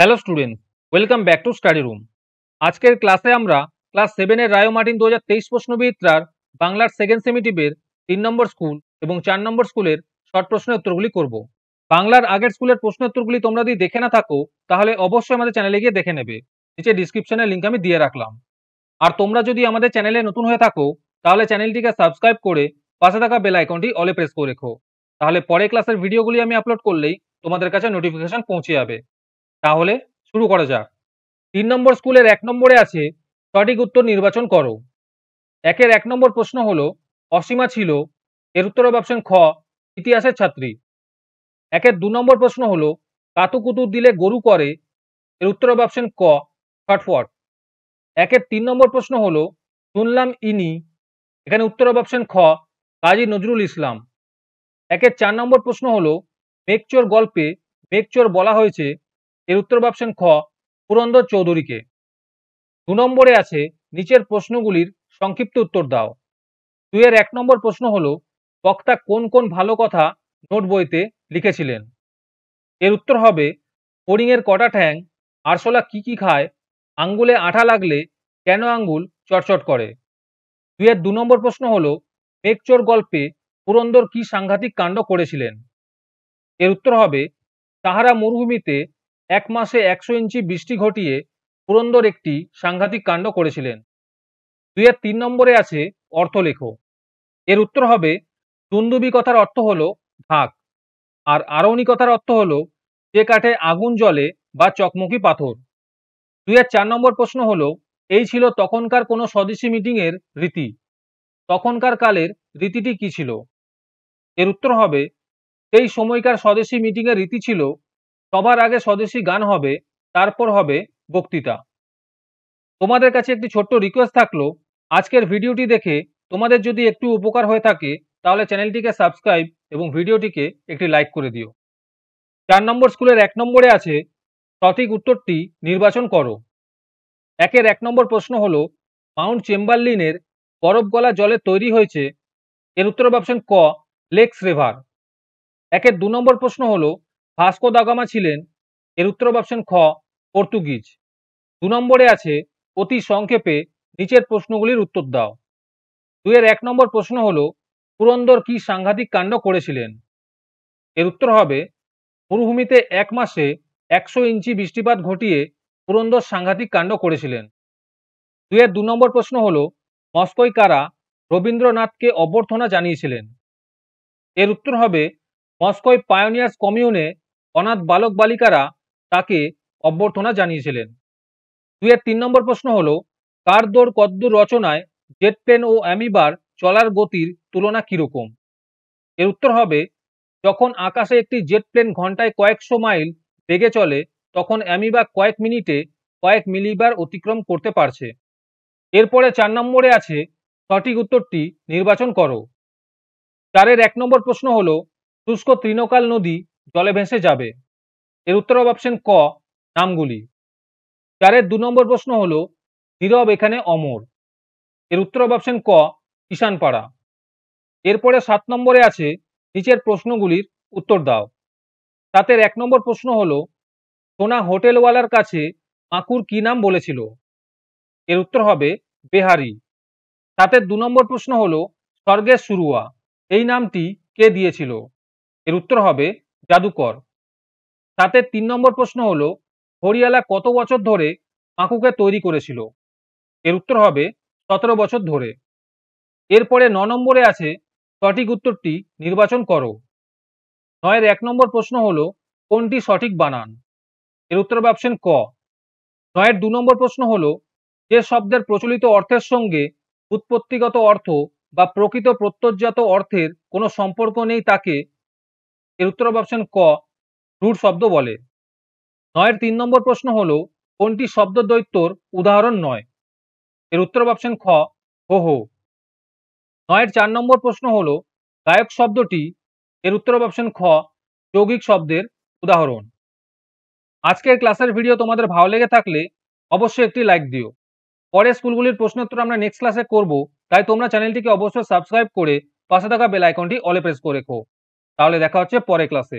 hello students welcome back to study room আজকের ক্লাসে আমরা ক্লাস সেভেনের রায় মার্টিন দু হাজার তেইশ প্রশ্নবিদ্রার বাংলার সেকেন্ড সেমিটিভের তিন নম্বর স্কুল এবং চার নম্বর স্কুলের শর্ট প্রশ্নের উত্তরগুলি করব বাংলার আগের স্কুলের প্রশ্ন উত্তরগুলি তোমরা যদি দেখে না থাকো তাহলে অবশ্যই আমাদের চ্যানেলে গিয়ে দেখে নেবে নিচে ডিসক্রিপশনে লিঙ্ক আমি দিয়ে রাখলাম আর তোমরা যদি আমাদের চ্যানেলে নতুন হয়ে থাকো তাহলে চ্যানেলটিকে সাবস্ক্রাইব করে পাশে থাকা বেল আইকনটি অলে প্রেস করে রেখো তাহলে পরে ক্লাসের ভিডিওগুলি আমি আপলোড করলেই তোমাদের কাছে নোটিফিকেশন পৌঁছে যাবে তাহলে শুরু করা যাক তিন নম্বর স্কুলের এক নম্বরে আছে সঠিক উত্তর নির্বাচন করো একের এক নম্বর প্রশ্ন হলো অসীমা ছিল এর উত্তর হবে অপশন খ ইতিহাসের ছাত্রী একের দু নম্বর প্রশ্ন হলো কাতুকুতু দিলে গরু করে এর উত্তর হবে অপশন ক ফটফট একের তিন নম্বর প্রশ্ন হলো শুনলাম ইনি এখানে উত্তর হবে অপশন খ কাজী নজরুল ইসলাম একের চার নম্বর প্রশ্ন হলো মেঘচোর গল্পে মেঘচোর বলা হয়েছে এর উত্তর অপশন খ পুরন্দর চৌধুরীকে দু নম্বরে আছে নিচের প্রশ্নগুলির সংক্ষিপ্ত উত্তর দাও দুইয়ের এক নম্বর প্রশ্ন হল বক্তা কোন কোন ভালো কথা নোট বইতে লিখেছিলেন এর উত্তর হবে ফড়িংয়ের কটা ঠ্যাং আরশোলা কি কি খায় আঙ্গুলে আঠা লাগলে কেন আঙ্গুল চটচট করে এর দু নম্বর প্রশ্ন হল মেঘচোর গল্পে পুরন্দর কি সাংঘাতিক কাণ্ড করেছিলেন এর উত্তর হবে তাহারা মরুভূমিতে এক মাসে একশো ইঞ্চি বৃষ্টি ঘটিয়ে পুরন্দর একটি সাংঘাতিক কাণ্ড করেছিলেন দুইয়ের তিন নম্বরে আছে অর্থলেখ এর উত্তর হবে তুন্দুবি কথার অর্থ হলো ঢাক আর আরৌনি কথার অর্থ হলো যে কাঠে আগুন জলে বা চকমকি পাথর দুইয়ের চার নম্বর প্রশ্ন হলো এই ছিল তখনকার কোনো স্বদেশী মিটিংয়ের রীতি তখনকার কালের রীতিটি কি ছিল এর উত্তর হবে সেই সময়কার স্বদেশী মিটিংয়ের রীতি ছিল সবার আগে স্বদেশী গান হবে তারপর হবে বক্তৃতা তোমাদের কাছে একটি ছোট্ট রিকোয়েস্ট থাকলো আজকের ভিডিওটি দেখে তোমাদের যদি একটু উপকার হয়ে থাকে তাহলে চ্যানেলটিকে সাবস্ক্রাইব এবং ভিডিওটিকে একটি লাইক করে দিও চার নম্বর স্কুলের এক নম্বরে আছে সঠিক উত্তরটি নির্বাচন করো একের এক নম্বর প্রশ্ন হল মাউন্ট চেম্বারলিনের বরফ গলা জলে তৈরি হয়েছে এর উত্তর অপশন ক লেক্স রেভার একের দু নম্বর প্রশ্ন হলো ভাস্কো দাগামা ছিলেন এর উত্তর অপশন খ পর্তুগিজ দু নম্বরে আছে অতি সংক্ষেপে নিচের প্রশ্নগুলির উত্তর দাও দুয়ের এক নম্বর প্রশ্ন হল পুরন্দর কি সাংঘাতিক কাণ্ড করেছিলেন এর উত্তর হবে মরুভূমিতে এক মাসে একশো ইঞ্চি বৃষ্টিপাত ঘটিয়ে পুরন্দর সাংঘাতিক কাণ্ড করেছিলেন দুয়ের দু নম্বর প্রশ্ন হল মস্কোয় কারা রবীন্দ্রনাথকে অভ্যর্থনা জানিয়েছিলেন এর উত্তর হবে মস্কোয় পায়োনিয়ার্স কমিউনে অনাথ বালক বালিকারা তাকে অভ্যর্থনা জানিয়েছিলেন দুই দুয়ের তিন নম্বর প্রশ্ন হল কারদোর কদ্দুর রচনায় জেট প্লেন ও অ্যামিবার চলার গতির তুলনা কীরকম এর উত্তর হবে যখন আকাশে একটি জেট প্লেন ঘন্টায় কয়েকশো মাইল বেগে চলে তখন অ্যামিবা কয়েক মিনিটে কয়েক মিলিবার অতিক্রম করতে পারছে এরপরে চার নম্বরে আছে সঠিক উত্তরটি নির্বাচন করো চারের এক নম্বর প্রশ্ন হল শুষ্ক তৃণকাল নদী জলে ভেসে যাবে এর উত্তর হবে অপশন ক নামগুলি চারের দু নম্বর প্রশ্ন হল নীরব এখানে অমর এর উত্তর হবে অপশন ক কিষানপাড়া এরপরে সাত নম্বরে আছে নিচের প্রশ্নগুলির উত্তর দাও তাদের এক নম্বর প্রশ্ন হল সোনা হোটেলওয়ালার কাছে মাকুর কি নাম বলেছিল এর উত্তর হবে বেহারি তাতে দু নম্বর প্রশ্ন হল স্বর্গের সুরুয়া এই নামটি কে দিয়েছিল এর উত্তর হবে জাদুকর তাতে তিন নম্বর প্রশ্ন হলো হরিয়ালা কত বছর ধরে পাঁকুকে তৈরি করেছিল এর উত্তর হবে সতেরো বছর ধরে এরপরে ন নম্বরে আছে সঠিক উত্তরটি নির্বাচন করো নয়ের এক নম্বর প্রশ্ন হলো কোনটি সঠিক বানান এর উত্তর ভাবছেন ক নয়ের দু নম্বর প্রশ্ন হলো যে শব্দের প্রচলিত অর্থের সঙ্গে উৎপত্তিগত অর্থ বা প্রকৃত প্রত্যজাত অর্থের কোনো সম্পর্ক নেই তাকে এর উত্তর হবে অপশন ক রুট শব্দ বলে নয়ের তিন নম্বর প্রশ্ন হলো কোনটি শব্দ দৈত্যর উদাহরণ নয় এর উত্তর অপশন খ হো হো নয়ের চার নম্বর প্রশ্ন হলো গায়ক শব্দটি এর উত্তর অপশন খ যৌগিক শব্দের উদাহরণ আজকের ক্লাসের ভিডিও তোমাদের ভালো লেগে থাকলে অবশ্যই একটি লাইক দিও পরে স্কুলগুলির প্রশ্ন উত্তর আমরা নেক্সট ক্লাসে করব তাই তোমরা চ্যানেলটিকে অবশ্যই সাবস্ক্রাইব করে পাশে থাকা বেল আইকনটি অলে প্রেস করে রেখো তাহলে দেখা হচ্ছে পরে ক্লাসে